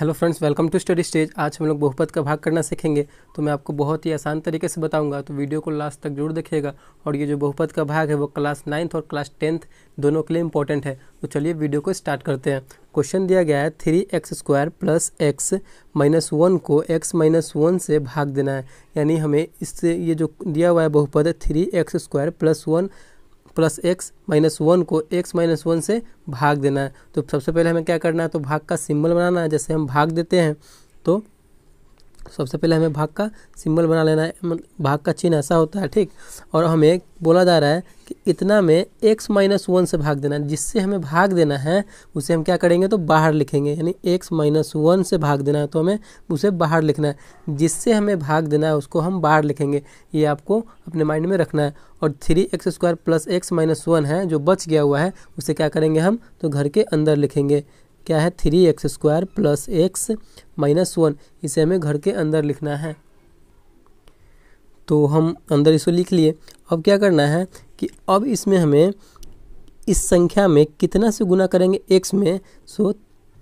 hello friends welcome to study stage आज हम लोग बहुपद का भाग करना सीखेंगे तो मैं आपको बहुत ही आसान तरीके से बताऊंगा तो वीडियो को लास्ट तक जरूर देखिएगा और ये जो बहुपद का भाग है वो क्लास नाइन्थ और क्लास टेंथ दोनों के लिए इंपॉर्टेंट है तो चलिए वीडियो को स्टार्ट करते हैं क्वेश्चन दिया गया है three x square plus x minus one को एक्स माइनस वन से भाग देना है यानी हमें इससे ये जो दिया हुआ है बहुपद three x square plus one plus x minus one को एक्स माइनस वन से भाग देना है तो सबसे पहले हमें क्या करना है तो भाग का सिंबल बनाना है जैसे हम भाग देते हैं तो तो सबसे पहले हमें भाग का सिंबल बना लेना है मतलब भाग का चिन्ह ऐसा होता है ठीक और हमें बोला जा रहा है कि इतना में x माइनस वन से भाग देना है जिससे हमें भाग देना है उसे हम क्या करेंगे तो बाहर लिखेंगे यानी x माइनस वन से भाग देना है तो हमें उसे बाहर लिखना है जिससे हमें भाग देना है उसको हम बाहर लिखेंगे ये आपको अपने माइंड में रखना है और three x square plus x minus one है जो बच गया हुआ है उसे क्या करेंगे हम तो घर के अंदर लिखेंगे क्या है three x square plus x minus one इसे हमें घर के अंदर लिखना है तो हम अंदर इसको लिख लिए अब क्या करना है कि अब इसमें हमें इस संख्या में कितना से गुना करेंगे एक्स में सो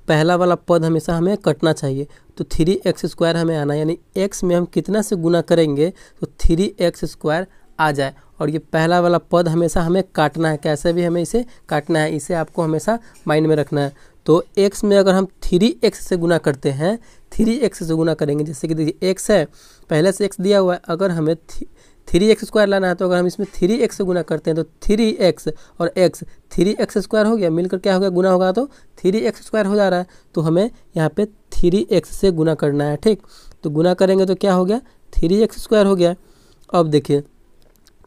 पहला वाला पद हमेशा हमें कटना चाहिए तो थ्री एक्स स्क्वायर हमें आना यानी एक्स में हम कितना से गुना करेंगे तो थ्री एक्स स्क्वायर आ जाए और ये पहला वाला पद हमेशा हमें काटना है कैसे भी हमें इसे काटना है इसे आपको हमेशा माइंड में रखना है तो एक्स में अगर हम थ्री एक्स से गुना करते हैं थ्री एक्स से गुना करेंगे जैसे कि देखिए एक्स है पहले से एक्स दिया हुआ है अगर हमें थ्री एक्स स्क्वायर लाना है तो अगर हम इसमें थ्री एक्स से गुना करते हैं तो थ्री एक्स और एक्स थ्री एक्स स्क्वायर हो गया मिलकर क्या हो गया गुना होगा तो थ्री एक्स स्क्वायर हो जा रहा है तो हमें यहाँ पे थ्री एक्स से गुना करना है ठीक तो गुना करेंगे तो क्या हो गया थ्री एक्स स्क्वायर हो गया अब देखिए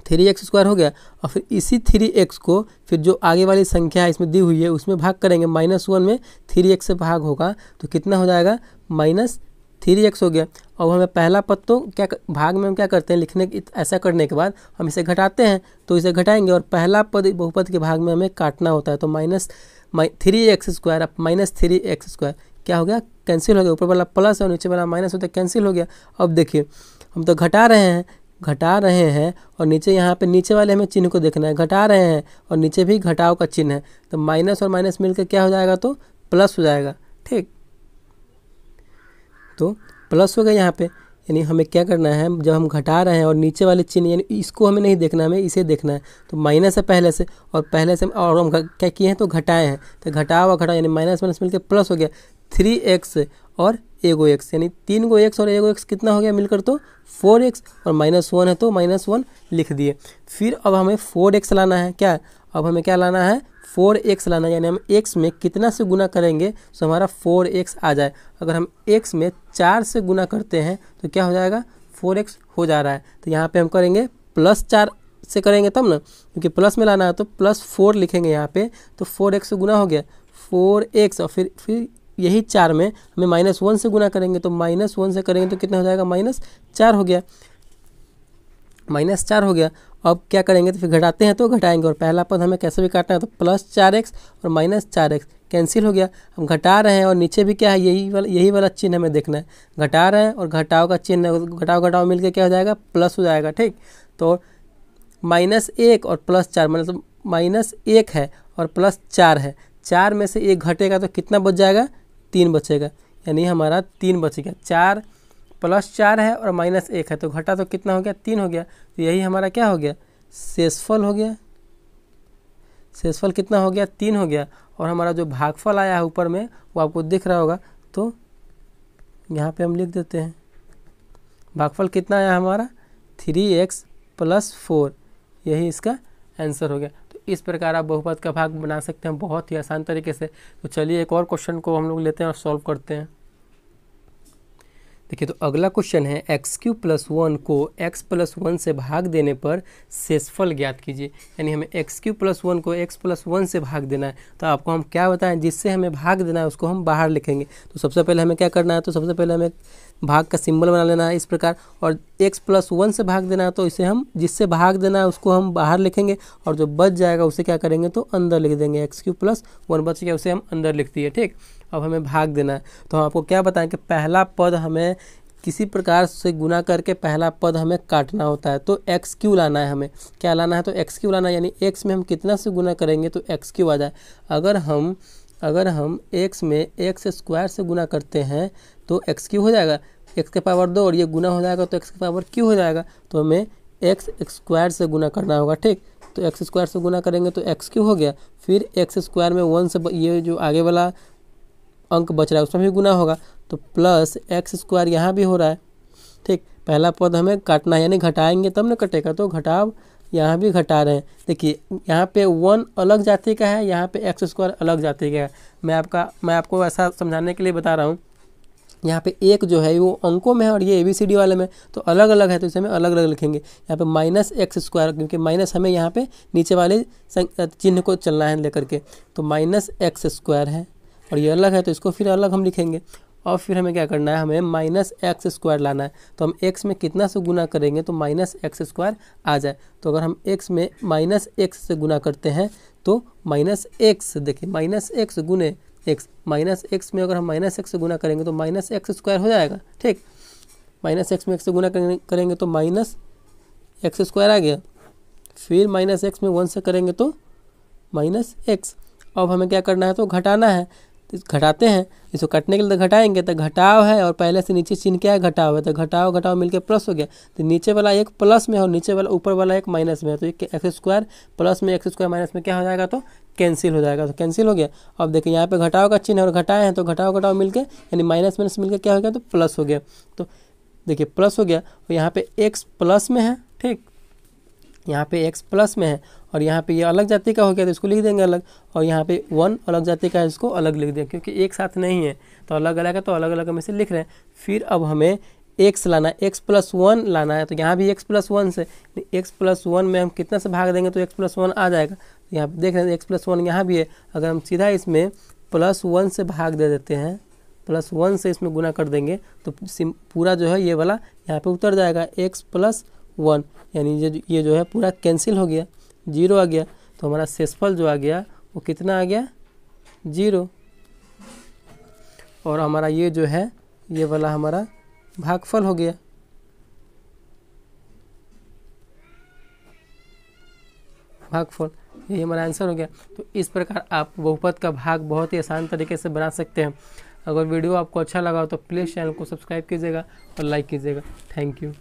थ्री एक्स स्क्वायर हो गया और फिर इसी थ्री एक्स को फिर जो आगे वाली संख्या है इसमें दी हुई है उसमें भाग करेंगे माइनस वन में थ्री एक्स से भाग होगा तो कितना हो जाएगा माइनस थ्री एक्स हो गया अब हमें पहला पद तो क्या भाग में हम क्या करते हैं लिखने ऐसा करने के बाद हम इसे घटाते हैं तो इसे घटाएंगे और पहला पद बहुपद के भाग में हमें काटना होता है तो माइनस थ्री एक्स स्क्वायर अब माइनस थ्री एक्स स्क्वायर क्या हो गया कैंसिल हो गया ऊपर वाला प्लस और नीचे वाला माइनस होता है कैंसिल हो गया अब देखिए हम तो घटा रहे हैं घटा रहे हैं और नीचे यहाँ पे नीचे वाले हमें चिन्ह को देखना है घटा रहे हैं और नीचे भी घटाव का चिन्ह है तो माइनस और माइनस मिलकर क्या हो जाएगा तो प्लस हो जाएगा ठीक तो प्लस हो गया यहाँ पे यानी हमें क्या करना है जब हम घटा रहे हैं और नीचे वाले चिन्ह यानी इसको हमें नहीं देखना हमें इसे देखना है तो माइनस है पहले से और पहले से और हम क्या किए हैं तो घटाए हैं तो घटाव और घटाव यानी माइनस माइनस मिलकर प्लस हो गया थ्री एक्स और एगो एक्स यानी तीन गो एक्स और एगो एक्स कितना हो गया मिलकर तो फोर एक्स और माइनस वन है तो माइनस वन लिख दिए फिर अब हमें फोर एक्स लाना है क्या अब हमें क्या लाना है फोर एक्स लाना है यानी हम एक्स में कितना से गुना करेंगे तो हमारा फोर एक्स आ जाए अगर हम एक्स में चार से गुना करते हैं तो क्या हो जाएगा फोर एक्स हो जा रहा है तो यहाँ पर हम करेंगे प्लस चार से करेंगे तब ना क्योंकि प्लस में लाना है तो प्लस फोर लिखेंगे यहाँ पे तो फोर एक्स से गुना हो गया फोर एक्स और फिर फिर यही चार में हमें माइनस वन से गुना करेंगे तो माइनस वन से करेंगे तो कितना हो जाएगा माइनस चार हो गया माइनस चार हो गया अब क्या करेंगे तो फिर घटाते हैं तो घटाएंगे और पहला पद हमें कैसे भी काटना है तो प्लस चार एक्स और माइनस चार एक्स कैंसिल हो गया हम घटा रहे हैं और नीचे भी क्या है यही वाला यही वाला चिन्ह हमें देखना है घटा रहे हैं और घटाओ का चिन्ह घटाओ घटाओ मिलकर क्या हो जाएगा प्लस हो जाएगा ठीक तो माइनस एक और प्लस चार मतलब माइनस एक है और प्लस चार है चार में से एक घटेगा तो कितना बच जाएगा तीन बचेगा यानी हमारा तीन बचेगा चार प्लस चार है और माइनस एक है तो घटा तो कितना हो गया तीन हो गया तो यही हमारा क्या हो गया शेषफल हो गया शेषफल कितना हो गया तीन हो गया और हमारा जो भागफल आया है ऊपर में वो आपको दिख रहा होगा तो यहाँ पे हम लिख देते हैं भागफल कितना आया हमारा थ्री एक्स प्लस फोर यही इसका आंसर हो गया इस प्रकार आप बहुपद का भाग बना सकते हैं बहुत ही आसान तरीके से तो चलिए एक और क्वेश्चन को हम लोग लेते हैं और सॉल्व करते हैं देखिए तो अगला क्वेश्चन है एक्स क्यू प्लस वन को एक्स प्लस वन से भाग देने पर शेषफल ज्ञात कीजिए यानी हमें एक्स क्यू प्लस वन को एक्स प्लस वन से भाग देना है तो आपको हम क्या बताएं जिससे हमें भाग देना है उसको हम बाहर लिखेंगे तो सबसे पहले हमें क्या करना है तो सबसे पहले हमें भाग का सिंबल बना लेना है इस प्रकार और एक्स प्लस वन से भाग देना है तो इसे हम जिससे भाग देना है उसको हम बाहर लिखेंगे और जो बच जाएगा उसे क्या करेंगे तो अंदर लिख देंगे एक्स क्यू प्लस वन बच गया उसे हम अंदर लिख दिए ठीक अब हमें भाग देना है तो हम आपको क्या बताएं कि पहला पद हमें किसी प्रकार से गुना करके पहला पद हमें काटना होता है तो एक्स क्यू लाना है हमें क्या लाना है तो एक्स क्यू लाना है यानी एक्स में हम कितना से गुना करेंगे तो एक्स क्यू आ जाए अगर हम अगर हम एक्स में एक्स स्क्वायर से गुना करते हैं तो एक्स क्यू हो जाएगा एक्स के पावर दो और ये गुना हो जाएगा तो एक्स के पावर क्यू हो जाएगा तो हमें एक्स स्क्वायर से गुना करना होगा ठीक तो एक्स स्क्वायर से गुना करेंगे तो एक्स क्यू हो गया फिर एक्स स्क्वायर में वन से ये जो आगे वाला अंक बच रहा है उसमें भी गुना होगा तो प्लस एक्स स्क्वायर यहाँ भी हो रहा है ठीक पहला पद हमें काटना है यानी घटाएंगे तब ना कटेगा तो घटाव यहाँ भी घटा रहे हैं देखिए यहाँ पे वन अलग जाति का है यहाँ पे एक्स स्क्वायर अलग जाति का है मैं आपका मैं आपको ऐसा समझाने के लिए बता रहा हूँ यहाँ पे एक जो है वो अंकों में है और ये ए बी सी डी वाले में तो अलग अलग है तो इसे हमें अलग अलग लिखेंगे यहाँ पे माइनस एक्स स्क्वायर क्योंकि माइनस हमें यहाँ पे नीचे वाले चिन्ह को चलना है लेकर के तो माइनस एक्स स्क्वायर है और ये अलग है तो इसको फिर अलग हम लिखेंगे और फिर हमें क्या करना है हमें माइनस एक्स स्क्वायर लाना है तो हम एक्स में कितना से गुना करेंगे तो माइनस एक्स स्क्वायर आ जाए तो अगर हम एक्स में माइनस एक्स से गुना करते हैं तो माइनस एक्स देखिए माइनस एक्स गुने एक्स माइनस एक्स में अगर हम माइनस एक्स से गुना करेंगे तो माइनस एक्स स्क्वायर हो जाएगा ठीक माइनस एक्स में एक्स से गुना करेंगे तो माइनस एक्स स्क्वायर आ गया फिर माइनस एक्स में वन से करेंगे तो माइनस एक्स अब हमें क्या करना है तो घटाना है तो घटाते हैं इसको कटने के लिए तो घटाएंगे तो घटाव है और पहले से नीचे चिन्ह क्या है घटाव है तो घटाव घटाव मिलकर प्लस हो गया तो नीचे वाला एक प्लस में है और नीचे वाला ऊपर वाला एक माइनस में है तो एक्स स्क्वायर प्लस में एक्स स्क्वायर माइनस में क्या हो जाएगा तो कैंसिल हो जाएगा तो कैंसिल हो गया अब देखिए यहाँ पर घटाव का चिन्ह और घटाए हैं तो घटाव घटाव मिलकर यानी माइनस माइनस मिलकर क्या हो गया तो प्लस हो गया तो देखिए प्लस हो गया और यहाँ पर एक्स प्लस में है ठीक यहाँ पे x प्लस में है और यहाँ पे ये यह अलग जाति का हो गया तो इसको लिख देंगे अलग और यहाँ पे वन अलग जाति का है इसको अलग लिख देंगे क्योंकि एक साथ नहीं है तो अलग अलग है तो अलग अलग हमें से लिख रहे हैं फिर अब हमें एक्स लाना है एक्स प्लस वन लाना है तो यहाँ भी एक्स प्लस वन से एक्स प्लस वन में हम कितना से भाग देंगे तो एक्स प्लस वन आ जाएगा तो यहाँ पर देख रहे हैं एक्स प्लस वन यहाँ भी है अगर हम सीधा इसमें प्लस वन से भाग दे देते हैं प्लस वन से इसमें गुना कर देंगे तो पूरा जो है ये वाला यहाँ पे उतर जाएगा एक्स प्लस वन यानी ये ये जो है पूरा कैंसिल हो गया जीरो आ गया तो हमारा सेसफल जो आ गया वो कितना आ गया जीरो और हमारा ये जो है ये वाला हमारा भागफल हो गया भागफल यही हमारा आंसर हो गया तो इस प्रकार आप बहुपद का भाग बहुत ही आसान तरीके से बना सकते हैं अगर वीडियो आपको अच्छा लगा हो तो प्लीज़ चैनल को सब्सक्राइब कीजिएगा और लाइक कीजिएगा थैंक यू